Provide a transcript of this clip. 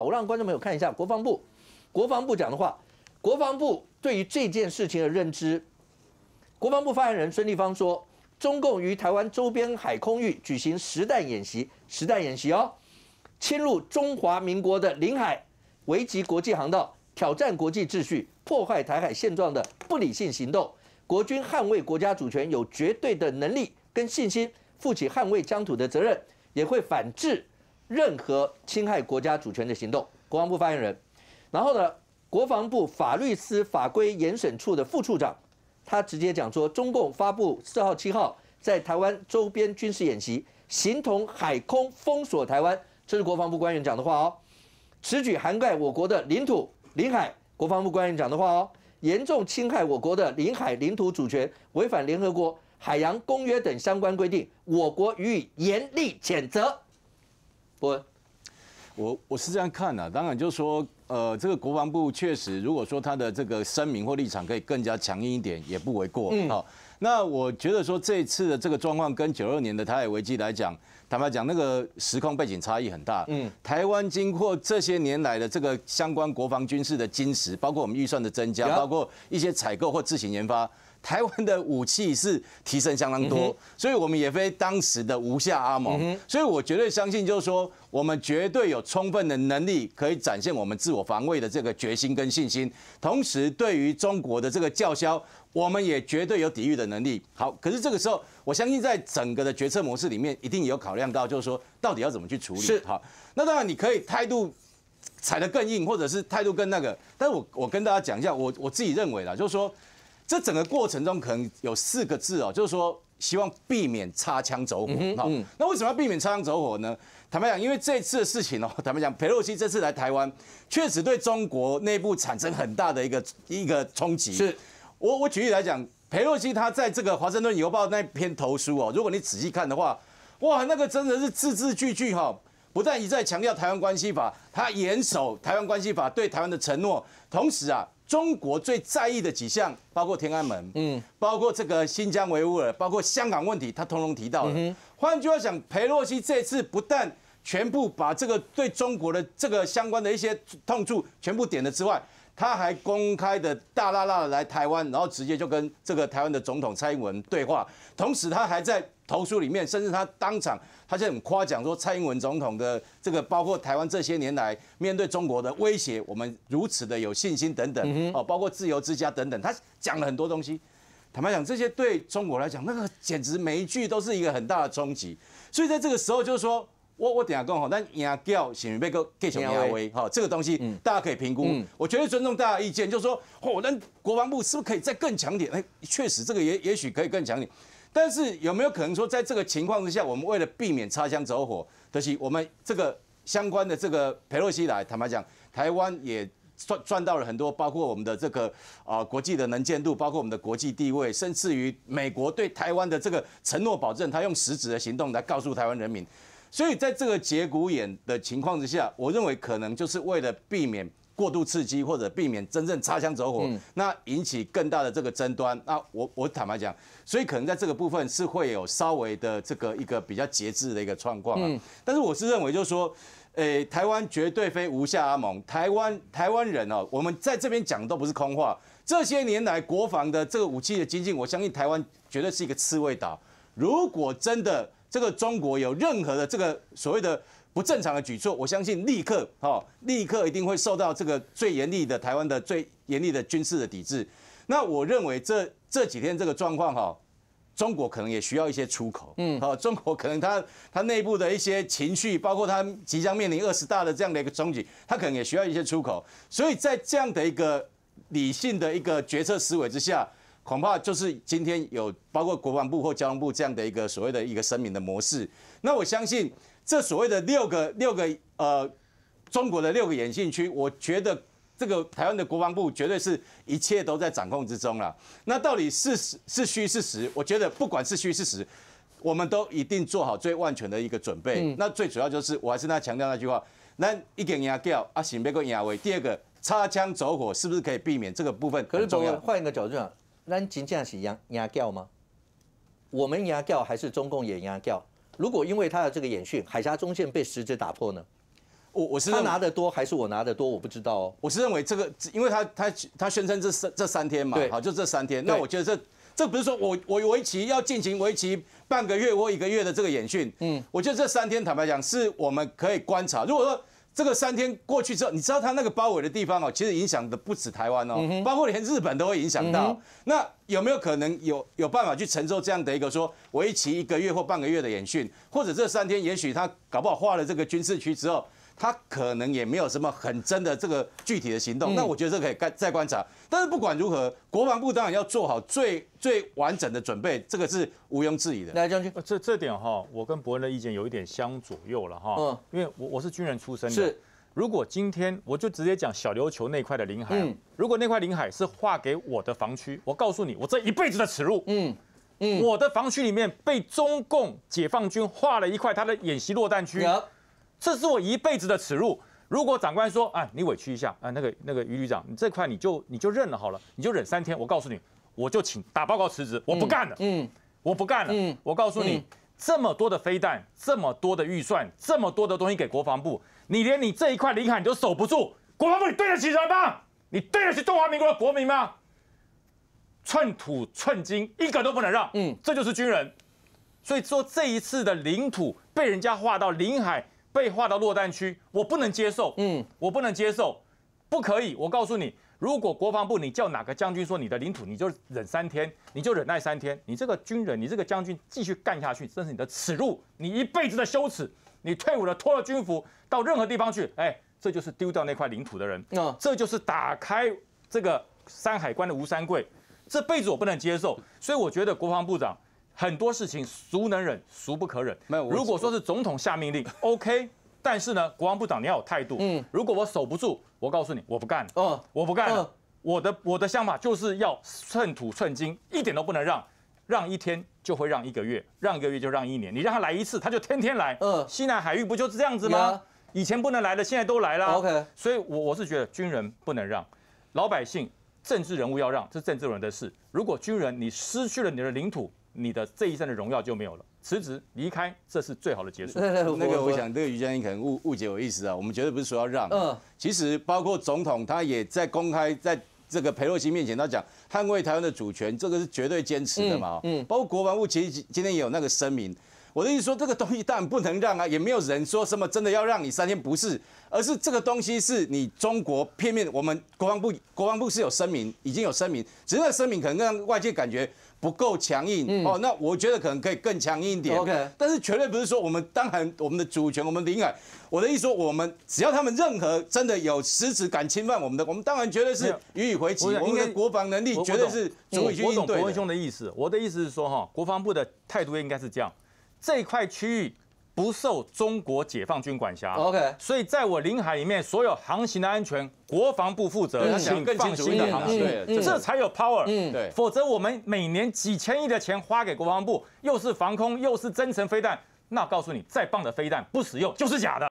我让观众朋友看一下国防部，国防部讲的话，国防部对于这件事情的认知，国防部发言人孙立方说，中共于台湾周边海空域举行实弹演习，实弹演习哦，侵入中华民国的领海，危及国际航道，挑战国际秩序，破坏台海现状的不理性行动，国军捍卫国家主权有绝对的能力跟信心，负起捍卫疆土的责任，也会反制。任何侵害国家主权的行动，国防部发言人。然后呢，国防部法律司法规严审处的副处长，他直接讲说，中共发布四号、七号，在台湾周边军事演习，形同海空封锁台湾。这是国防部官员讲的话哦。此举涵盖我国的领土、领海。国防部官员讲的话哦，严重侵害我国的领海、领土主权，违反联合国海洋公约等相关规定，我国予以严厉谴责。不，我我是这样看的，当然就是说，呃，这个国防部确实，如果说他的这个声明或立场可以更加强硬一点，也不为过。好，那我觉得说这次的这个状况跟九二年的台海危机来讲。坦白讲，那个时空背景差异很大。嗯，台湾经过这些年来的这个相关国防军事的精石，包括我们预算的增加，包括一些采购或自行研发，台湾的武器是提升相当多。所以我们也非当时的无下阿蒙。所以我绝对相信，就是说我们绝对有充分的能力可以展现我们自我防卫的这个决心跟信心。同时，对于中国的这个叫嚣，我们也绝对有抵御的能力。好，可是这个时候，我相信在整个的决策模式里面，一定有考。量到就是说，到底要怎么去处理？是好，那当然你可以态度踩得更硬，或者是态度更那个。但是我我跟大家讲一下，我我自己认为啦，就是说，这整个过程中可能有四个字哦，就是说希望避免擦枪走火嗯，那为什么要避免擦枪走火呢？坦白讲，因为这次的事情哦，坦白讲，佩洛西这次来台湾确实对中国内部产生很大的一个一个冲击。是。我我举例来讲，佩洛西她在这个《华盛顿邮报》那篇投书哦，如果你仔细看的话。哇，那个真的是字字句句哈，不但一再强调台湾关系法，他严守台湾关系法对台湾的承诺，同时啊，中国最在意的几项，包括天安门，嗯，包括这个新疆维吾尔，包括香港问题，他通通提到了。换句话讲，裴洛西这次不但全部把这个对中国的这个相关的一些痛处全部点了之外，他还公开的大剌剌的来台湾，然后直接就跟这个台湾的总统蔡英文对话，同时他还在。投书里面，甚至他当场，他就很夸奖说蔡英文总统的这个，包括台湾这些年来面对中国的威胁，我们如此的有信心等等，哦，包括自由之家等等，他讲了很多东西。坦白讲，这些对中国来讲，那个简直每一句都是一个很大的冲击。所以在这个时候，就是说我我等下讲好，但也要准备个 get s o m 这个东西大家可以评估。我绝对尊重大家意见，就是说，哦，那国防部是不是可以再更强点？哎，确实，这个也也许可以更强点。但是有没有可能说，在这个情况之下，我们为了避免擦枪走火，德西，我们这个相关的这个佩洛西来，坦白讲，台湾也赚赚到了很多，包括我们的这个啊国际的能见度，包括我们的国际地位，甚至于美国对台湾的这个承诺保证，他用实质的行动来告诉台湾人民。所以在这个节骨眼的情况之下，我认为可能就是为了避免。过度刺激或者避免真正擦枪走火，那引起更大的这个争端。那我我坦白讲，所以可能在这个部分是会有稍微的这个一个比较节制的一个状况啊。但是我是认为，就是说，诶，台湾绝对非无下阿蒙，台湾台湾人哦，我们在这边讲都不是空话。这些年来国防的这个武器的精进，我相信台湾绝对是一个刺猬岛。如果真的这个中国有任何的这个所谓的。不正常的举措，我相信立刻哈，立刻一定会受到这个最严厉的台湾的最严厉的军事的抵制。那我认为这这几天这个状况哈，中国可能也需要一些出口，嗯，哈，中国可能它它内部的一些情绪，包括它即将面临二十大的这样的一个憧憬，它可能也需要一些出口。所以在这样的一个理性的一个决策思维之下，恐怕就是今天有包括国防部或交通部这样的一个所谓的一个声明的模式。那我相信。这所谓的六个六个呃，中国的六个演训区，我觉得这个台湾的国防部绝对是一切都在掌控之中了。那到底是是虚是实？我觉得不管是虚是实，我们都一定做好最万全的一个准备。那最主要就是我还是那强调那句话：，那一个压掉啊，行别个压威。第二个，擦枪走火是不是可以避免这个部分？可是，换一个角度讲，咱真正是压压掉吗？我们压掉还是中共也压掉？如果因为他的这个演训，海峡中线被实质打破呢？我我是他拿得多还是我拿得多，我不知道哦。我是认为这个，因为他他他宣称这三这三天嘛，好就这三天。那我觉得这这不是说我我围棋要进行围棋半个月或一个月的这个演训，嗯，我觉得这三天坦白讲是我们可以观察。如果说。这个三天过去之后，你知道他那个包围的地方哦，其实影响的不止台湾哦，包括连日本都会影响到。那有没有可能有有办法去承受这样的一个说为期一个月或半个月的演训，或者这三天，也许他搞不好划了这个军事区之后？他可能也没有什么很真的这个具体的行动，那我觉得这可以再观察。但是不管如何，国防部当然要做好最最完整的准备，这个是毋庸置疑的。来，将军，这这点哈，我跟伯恩的意见有一点相左右了哈。嗯，因为我我是军人出身的。是，如果今天我就直接讲小琉球那块的领海，如果那块领海是划给我的防区，我告诉你，我这一辈子的耻辱。嗯，我的防区里面被中共解放军划了一块他的演习落弹区。这是我一辈子的耻辱。如果长官说：“啊，你委屈一下，啊，那个那个于旅长，你这块你就你就认了好了，你就忍三天。”我告诉你，我就请打报告辞职，我不干了。嗯，我不干了。嗯，我告诉你，这么多的飞弹，这么多的预算，这么多的东西给国防部，你连你这一块领海你都守不住，国防部你对得起人吗？你对得起中华民国的国民吗？寸土寸金，一个都不能让。嗯，这就是军人。所以说这一次的领土被人家划到领海。被划到落弹区，我不能接受。嗯，我不能接受，不可以。我告诉你，如果国防部你叫哪个将军说你的领土，你就忍三天，你就忍耐三天。你这个军人，你这个将军继续干下去，这是你的耻辱，你一辈子的羞耻。你退伍了，脱了军服，到任何地方去，哎，这就是丢掉那块领土的人。嗯，这就是打开这个山海关的吴三桂，这辈子我不能接受。所以我觉得国防部长。很多事情孰能忍，孰不可忍。没有，如果说是总统下命令，OK。但是呢，国防部长你要有态度。嗯，如果我守不住，我告诉你，我不干了。嗯，我不干了。我的我的想法就是要寸土寸金，一点都不能让。让一天就会让一个月，让一个月就让一年。你让他来一次，他就天天来。嗯，西南海域不就是这样子吗？以前不能来的，现在都来了。OK。所以，我我是觉得军人不能让，老百姓、政治人物要让，是政治人的事。如果军人你失去了你的领土，你的这一生的荣耀就没有了，辞职离开，这是最好的结束。那个，我想这个于将军可能误误解我意思啊，我们绝对不是说要让。嗯，其实包括总统他也在公开，在这个佩洛西面前，他讲捍卫台湾的主权，这个是绝对坚持的嘛。嗯，包括国防部其实今天也有那个声明，我的意思说这个东西当然不能让啊，也没有人说什么真的要让你三天不是，而是这个东西是你中国片面，我们国防部国防部是有声明，已经有声明，只是那声明可能让外界感觉。不够强硬哦，那我觉得可能可以更强硬一点。OK，但是绝对不是说我们当然我们的主权，我们领海。我的意思说，我们只要他们任何真的有实质敢侵犯我们的，我们当然绝对是予以回击。我们的国防能力绝对是足以去应对。我懂国文兄的意思。我的意思是说哈，国防部的态度应该是这样，这一块区域。不受中国解放军管辖。OK，所以在我领海里面，所有航行的安全，国防部负责。请更放心的航行，这才有 power。对，否则我们每年几千亿的钱花给国防部，又是防空，又是增程飞弹，那告诉你，再棒的飞弹不使用就是假的。